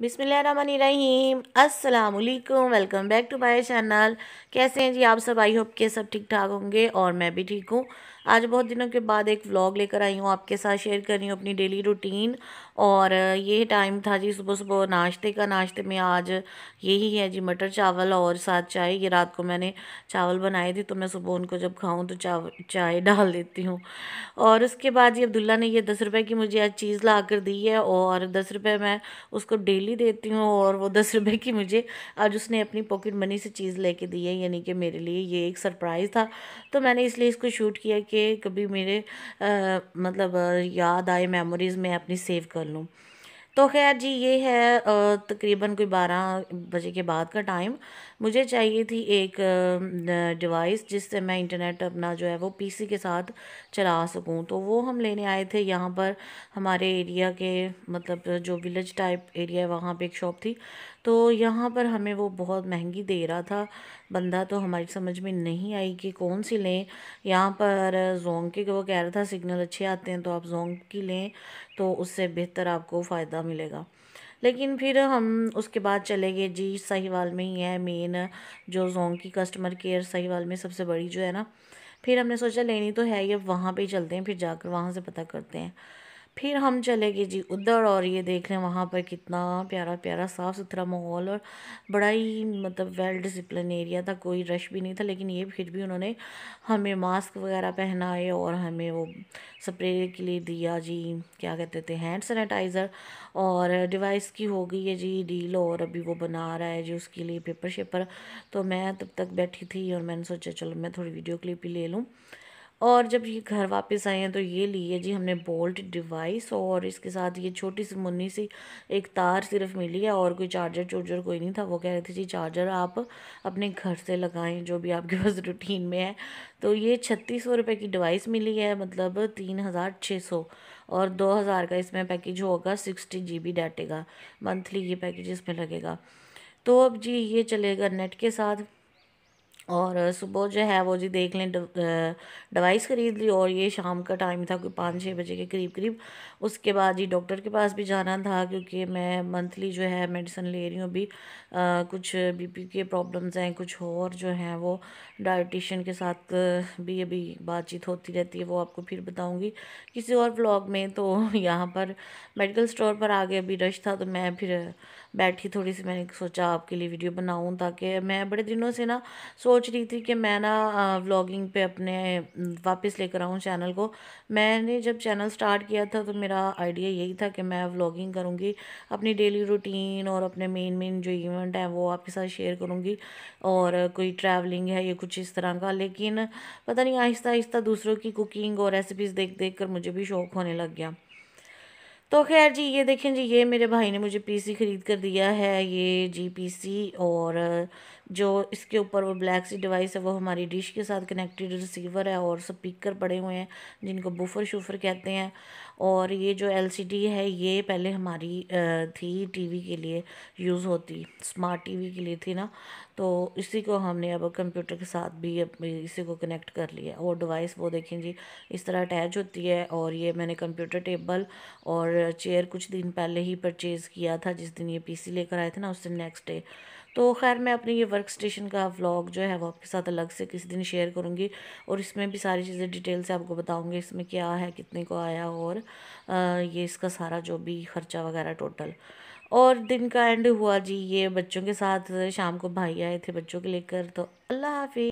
बिसमीम अस्सलाम welcome back to my channel कैसे हैं जी आप सब आई होप के सब ठीक ठाक होंगे और मैं भी ठीक हूँ आज बहुत दिनों के बाद एक व्लॉग लेकर आई हूँ आपके साथ शेयर कर रही हूँ अपनी डेली रूटीन और ये टाइम था जी सुबह सुबह नाश्ते का नाश्ते में आज यही है जी मटर चावल और साथ चाय ये रात को मैंने चावल बनाए थे तो मैं सुबह उनको जब खाऊँ तो चाव चाय डाल देती हूँ और उसके बाद ये अब्दुल्ला ने ये दस रुपये की मुझे आज चीज़ ला कर दी है और दस रुपये मैं उसको डेली डेली देती हूँ और वो दस रुपए की मुझे आज उसने अपनी पॉकेट मनी से चीज़ लेके दी है यानी कि मेरे लिए ये एक सरप्राइज़ था तो मैंने इसलिए इसको शूट किया कि कभी मेरे आ, मतलब याद आए मेमोरीज़ में अपनी सेव कर लूँ तो खैर जी ये है तकरीबन कोई बारह बजे के बाद का टाइम मुझे चाहिए थी एक डिवाइस जिससे मैं इंटरनेट अपना जो है वो पीसी के साथ चला सकूं तो वो हम लेने आए थे यहाँ पर हमारे एरिया के मतलब जो विलेज टाइप एरिया है वहाँ पर एक शॉप थी तो यहाँ पर हमें वो बहुत महंगी दे रहा था बंदा तो हमारी समझ में नहीं आई कि कौन सी लें यहाँ पर जोंग के वो कह रहा था सिग्नल अच्छे आते हैं तो आप जोंग की लें तो उससे बेहतर आपको फ़ायदा मिलेगा लेकिन फिर हम उसके बाद चले गए जी सहीवाल में ही है मेन जो जोंग की कस्टमर केयर सहीवाल में सबसे बड़ी जो है ना फिर हमने सोचा लेनी तो है ये वहाँ पे ही चलते हैं फिर जाकर वहाँ से पता करते हैं फिर हम चले गए जी उधर और ये देख रहे हैं वहाँ पर कितना प्यारा प्यारा साफ़ सुथरा माहौल और बड़ा ही मतलब वेल डिसिप्लिन एरिया था कोई रश भी नहीं था लेकिन ये फिर भी उन्होंने हमें मास्क वगैरह पहनाए और हमें वो स्प्रे के लिए दिया जी क्या कहते थे हैंड सैनिटाइज़र और डिवाइस की हो गई है जी डील और अभी वो बना रहा है जी उसके लिए पेपर शेपर तो मैं तब तक बैठी थी और मैंने सोचा चलो मैं थोड़ी वीडियो क्लिप ही ले लूँ और जब ये घर वापस आए हैं तो ये लिए जी हमने बोल्ट डिवाइस और इसके साथ ये छोटी सी मुन्नी सी एक तार सिर्फ मिली है और कोई चार्जर चार्जर कोई नहीं था वो कह रहे थे जी चार्जर आप अपने घर से लगाएं जो भी आपके पास रूटीन में है तो ये छत्तीस सौ रुपये की डिवाइस मिली है मतलब तीन हज़ार छः सौ और दो हज़ार का इसमें पैकेज होगा सिक्सटी जी बी डाटे का मंथली ये पैकेज इसमें लगेगा तो अब जी ये चलेगा नेट के साथ और सुबह जो है वो जी देख लें डिवाइस ख़रीद ली और ये शाम का टाइम था कोई पाँच छः बजे के करीब करीब उसके बाद जी डॉक्टर के पास भी जाना था क्योंकि मैं मंथली जो है मेडिसिन ले रही हूँ अभी कुछ बीपी के प्रॉब्लम्स हैं कुछ और जो हैं वो डाइटिशन के साथ भी अभी बातचीत होती रहती है वो आपको फिर बताऊँगी किसी और ब्लॉग में तो यहाँ पर मेडिकल स्टोर पर आगे अभी रश था तो मैं फिर बैठी थोड़ी सी मैंने सोचा आपके लिए वीडियो बनाऊँ ताकि मैं बड़े दिनों से ना सोच सोच रही थी कि मैं ना व्लॉगिंग पे अपने वापस लेकर आऊँ चैनल को मैंने जब चैनल स्टार्ट किया था तो मेरा आइडिया यही था कि मैं व्लॉगिंग करूँगी अपनी डेली रूटीन और अपने मेन मेन जो इवेंट हैं वो आपके साथ शेयर करूँगी और कोई ट्रैवलिंग है या कुछ इस तरह का लेकिन पता नहीं आहिस्ता आहिस्ता दूसरों की कुकिंग और रेसिपीज़ देख देख कर मुझे भी शौक़ होने लग गया तो खैर जी ये देखें जी ये मेरे भाई ने मुझे पीसी ख़रीद कर दिया है ये जी सी और जो इसके ऊपर वो ब्लैक सी डिवाइस है वो हमारी डिश के साथ कनेक्टेड रिसीवर है और स्पीकर पड़े हुए हैं जिनको बुफर शूफर कहते हैं और ये जो एलसीडी है ये पहले हमारी थी टीवी के लिए यूज़ होती स्मार्ट टीवी के लिए थी ना तो इसी को हमने अब कंप्यूटर के साथ भी इसी को कनेक्ट कर लिया और डिवाइस वो देखें जी इस तरह अटैच होती है और ये मैंने कंप्यूटर टेबल और चेयर कुछ दिन पहले ही परचेज़ किया था जिस दिन ये पीसी लेकर आए थे ना उस दिन नेक्स्ट डे तो खैर मैं अपनी ये वर्क स्टेशन का व्लॉग जो है वो आपके साथ अलग से किसी दिन शेयर करूँगी और इसमें भी सारी चीज़ें डिटेल से आपको बताऊँगी इसमें क्या है कितने को आया और ये इसका सारा जो भी खर्चा वगैरह टोटल और दिन का एंड हुआ जी ये बच्चों के साथ शाम को भाई आए थे बच्चों के लेकर तो अल्लाह हाफि